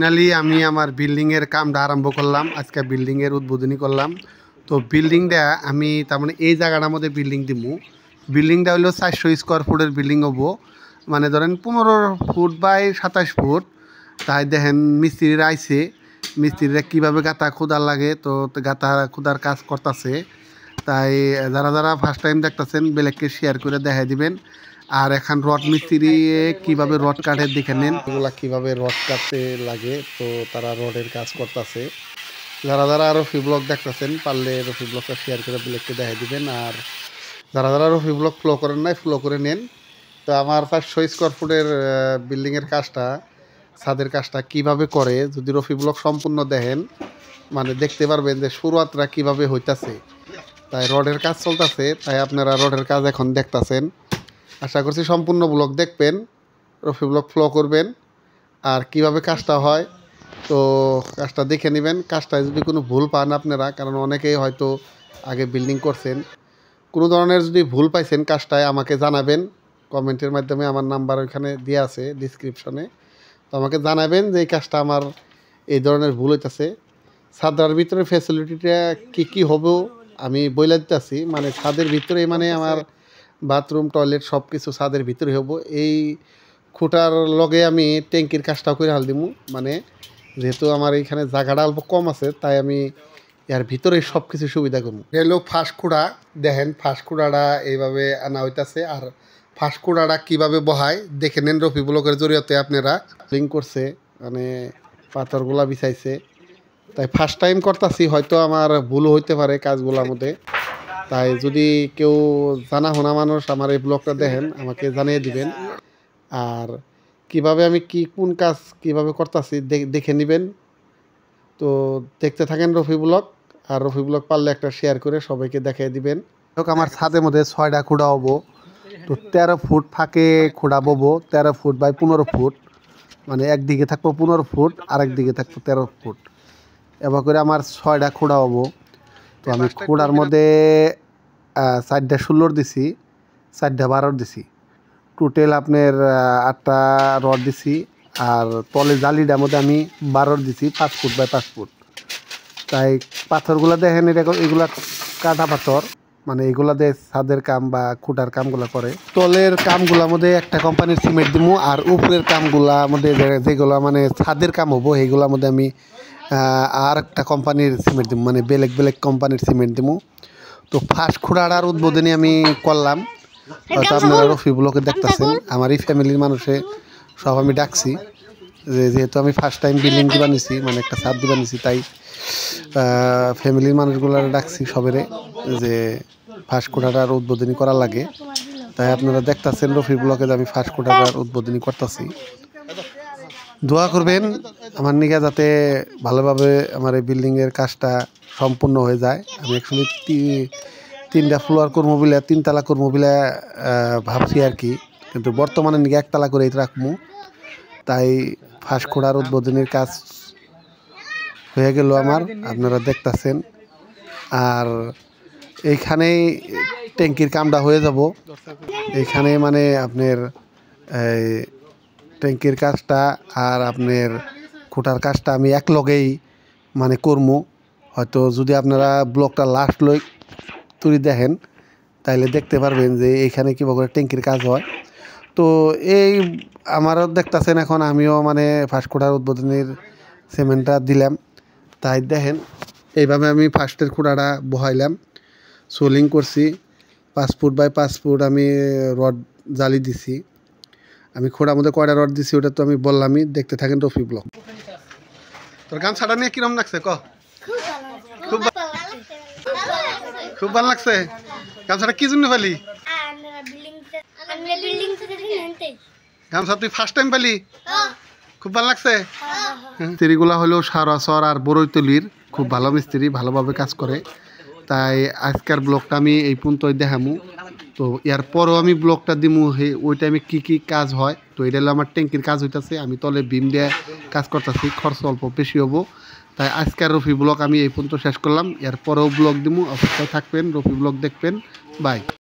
Finally আমি আমার বিল্ডিংয়ের কামটা আরম্ভ করলাম আজকে বিল্ডিংয়ের উদ্বোধনী করলাম তো বিল্ডিংটা আমি তার মানে এই জায়গাটার মধ্যে বিল্ডিং দিমু বিল্ডিংটা হলো চারশো স্কোয়ার ফুটের বিল্ডিং হব মানে ধরেন পনেরো ফুট বাই সাতাশ ফুট তাই দেখেন মিস্ত্রিরা আইছে মিস্ত্রিরা কীভাবে গাঁথা খুদার লাগে তো গাঁথা খুদার কাজ করতেছে তাই যারা যারা ফার্স্ট টাইম দেখতেছেন বেলেগকে শেয়ার করে দেখাই দিবেন আর এখন রড মিস্ত্রি কিভাবে রড কাটে দেখে নেন এগুলা কিভাবে রড কাটতে লাগে তো তারা রডের কাজ করতেছে যারা যারা রফি ব্লগ দেখতেছেন পারলে রফি ব্লগটা শেয়ার করে ব্লগকে দেখা দিবেন আর যারা যারা রফি ব্লগ ফ্লো করেন নাই ফ্লো করে নেন তো আমার ফার্স্ট পাঁচশো স্কোয়ার ফুটের বিল্ডিংয়ের কাজটা ছাদের কাজটা কিভাবে করে যদি রফি ব্লগ সম্পূর্ণ দেখেন মানে দেখতে পারবেন যে শুরুয়াতরা কিভাবে হইতাছে তাই রডের কাজ চলতেছে তাই আপনারা রডের কাজ এখন দেখতেছেন আশা করছি সম্পূর্ণ ব্লগ দেখবেন রফি ব্লগ ফ্লো করবেন আর কিভাবে কাজটা হয় তো কাজটা দেখে নেবেন কাজটা যদি কোনো ভুল পান আপনারা কারণ অনেকেই হয়তো আগে বিল্ডিং করছেন কোনো ধরনের যদি ভুল পাইছেন কাজটায় আমাকে জানাবেন কমেন্টের মাধ্যমে আমার নাম্বার ওইখানে দেওয়া আছে ডিসক্রিপশনে তো আমাকে জানাবেন যে এই কাজটা আমার এই ধরনের ভুল হইতেছে ছাদার ভিতরে ফ্যাসিলিটিটা কি কি হবো আমি বইলা দিতেছি মানে ছাদের ভিতরে মানে আমার বাথরুম টয়লেট সব কিছু ছাদের ভিতরে হবো এই খুঁটার লগে আমি ট্যাঙ্কির কাজটাও করে হাল দিব মানে যেহেতু আমার এইখানে জায়গাটা অল্প কম আছে তাই আমি এর ভিতরে সব কিছু সুবিধা করবো হলো ফাঁসকুড়া দেখেন ফাঁসকুড়াটা এইভাবে আনা হইতাছে আর ফাঁসকুড়াটা কিভাবে বহায় দেখে নেন রফি ব্লকের জরিয়তে আপনারা লিঙ্ক করছে মানে পাথরগুলা বিছাইছে তাই ফার্স্ট টাইম করতেছি হয়তো আমার ভুল হইতে পারে কাজগুলোর মধ্যে তাই যদি কেউ জানা হোনা মানুষ আমার এই ব্লগটা দেখেন আমাকে জানিয়ে দিবেন আর কিভাবে আমি কি কোন কাজ কিভাবে করতেছি দেখে নেবেন তো দেখতে থাকেন রফি ব্লক আর রফি ব্লক পারলে একটা শেয়ার করে সবাইকে দেখিয়ে দিবেন হোক আমার ছাদের মধ্যে ছয়টা খুঁড়া হবো তো তেরো ফুট ফাঁকে খুঁড়া বোবো তেরো ফুট বাই পনেরো ফুট মানে একদিকে থাকবো পনেরো ফুট আর একদিকে থাকবো তেরো ফুট এবার করে আমার ছয়টা খুঁড়া হবো তো আমি কুড়ার মধ্যে চারটা ষোলোর দিছি চারটা বারোর দিছি টোটাল আপনার আটটা রড দিছি আর তলে জালিটার মধ্যে আমি বারোর দিছি পাঁচ ফুট বাই পাঁচ ফুট তাই পাথরগুলো দেখেন এটা এগুলা কাটা পাথর মানে এগুলা দিয়ে ছাদের কাম বা খুঁটার কামগুলো করে তলের কামগুলোর মধ্যে একটা কোম্পানির সিমেন্ট দিব আর উপরের কামগুলা মধ্যে যেগুলো মানে ছাদের কাম হবো সেইগুলোর মধ্যে আমি আর একটা কোম্পানির সিমেন্ট দিব মানে বেলেগ বেলেগ কোম্পানির সিমেন্ট দিব তো ফার্স্ট খুঁড়াড়ার উদ্বোধনী আমি করলাম হয়তো আপনারা রফি ব্লকে দেখতেছেন আমার এই ফ্যামিলির মানুষে সব আমি ডাকছি যে যেহেতু আমি ফার্স্ট টাইম বিল্ডিং দিবা নিছি মানে একটা ছাদ দিবা নিছি তাই ফ্যামিলির মানুষগুলো ডাকছি সবেরে যে ফার্স্ট কোটাটার উদ্বোধনী করা লাগে তাই আপনারা দেখতেছেন রফি ব্লকে যে আমি ফার্স্ট কোটাটার উদ্বোধনী করতেছি দোয়া করবেন আমার নিকা যাতে ভালোভাবে আমার এই বিল্ডিংয়ের কাজটা সম্পূর্ণ হয়ে যায় আমি অ্যাকচুয়ালি তিনটা ফ্লোয়ার কর্মবিলা তিনতলা কর্মবিলা ভাবছি আর কি কিন্তু বর্তমানে নিকা একতলা করে রাখবো তাই ফাঁস খোড়ার উদ্বোধনের কাজ হয়ে গেল আমার আপনারা দেখতেছেন আর এইখানেই ট্যাঙ্কির কামটা হয়ে যাব এইখানে মানে আপনার ট্যাঙ্কির কাজটা আর আপনার খুঁটার কাজটা আমি এক লগেই মানে করমু হয়তো যদি আপনারা ব্লকটা লাস্ট লই তুলি দেখেন তাইলে দেখতে পারবেন যে এইখানে কীভাবে ট্যাঙ্কির কাজ হয় তো এই আমারও দেখতেছেন এখন আমিও মানে ফার্স্ট উদ্বোধনীর সিমেন্টটা দিলাম তাই দেখেন এইভাবে আমি ফার্স্টের খুঁটাটা বহাইলাম সোলিং করছি পাসপোর্ট ফুট বাই পাঁচ ফুট আমি রড জালি দিছি আমি খোড়া মধ্যে কয়টা রড দিছি ওটা তো আমি বললামই দেখতে থাকেন রফি ব্লক তোর গান ছাড়া নিয়ে কিরম লাগছে ক খুব খুব ভালো লাগছে গান ছাড়া কি জন্য পালি গামছা তুই ফার্স্ট টাইম পালি খুব ভালো লাগছে হ্যাঁ। মিস্ত্রিগুলা হলো সারাসর আর বড়ই তুলির খুব ভালো মিস্ত্রি ভালোভাবে কাজ করে তাই আজকের ব্লগটা আমি এই পর্যন্তই দেখামু তো এরপরও আমি ব্লকটা দিব হে ওই টাইমে কী কী কাজ হয় তো এটা হলো আমার ট্যাঙ্কির কাজ হইতাছে আমি তলে বিম দেয়া কাজ করতেছি খরচ অল্প বেশি হবো তাই আজকের রফি ব্লগ আমি এই পর্যন্ত শেষ করলাম এরপরেও ব্লগ দিব অপেক্ষায় থাকবেন রফি ব্লগ দেখবেন বাই